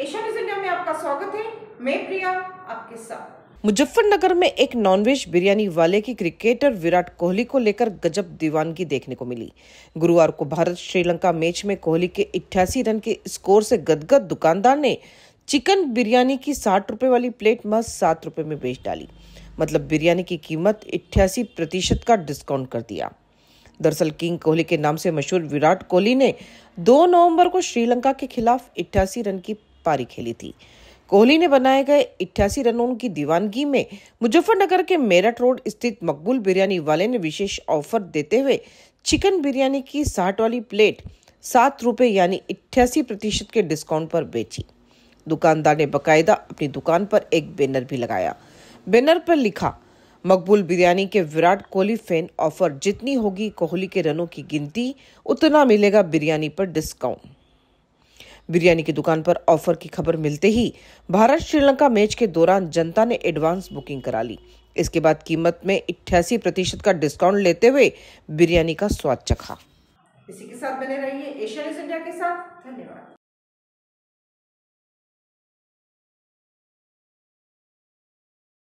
Asia news India में आपका स्वागत है मैं प्रिया आपके साथ मुजफ्फरनगर में एक नॉनवेज बिरयानी वाले की क्रिकेटर विराट कोहली को लेकर गजब दीवानगी देखने को मिली गुरुवार को भारत श्रीलंका मैच में कोहली के 88 रन के स्कोर से गदगद दुकानदार ने चिकन बिरयानी की साठ रुपए वाली प्लेट महज सात रुपए में बेच डाली मतलब बिरयानी की कीमत इट्ठासी प्रतिशत का डिस्काउंट कर दिया दरअसल किंग कोहली के नाम से मशहूर विराट कोहली ने 2 नवंबर को श्रीलंका के खिलाफ 88 रन की पारी खेली थी कोहली ने बनाए गए इट्ठासी रनों की दीवानगी में मुजफ्फरनगर के मेरठ रोड स्थित मकबूल बिरयानी वाले ने विशेष ऑफर देते हुए चिकन बिरयानी की साठ वाली प्लेट सात रुपये यानी इट्ठासी प्रतिशत के डिस्काउंट पर बेची दुकानदार ने बकायदा अपनी दुकान पर एक बैनर भी लगाया बैनर पर लिखा मकबूल बिरयानी के विराट कोहली फैन ऑफर जितनी होगी कोहली के रनों की गिनती उतना मिलेगा बिरयानी पर डिस्काउंट बिरयानी की दुकान पर ऑफर की खबर मिलते ही भारत श्रीलंका मैच के दौरान जनता ने एडवांस बुकिंग करा ली इसके बाद कीमत में इट्ठासी प्रतिशत का डिस्काउंट लेते हुए बिरयानी का स्वाद चखा इसी के साथ बने रहिए न्यूज इंडिया के साथ धन्यवाद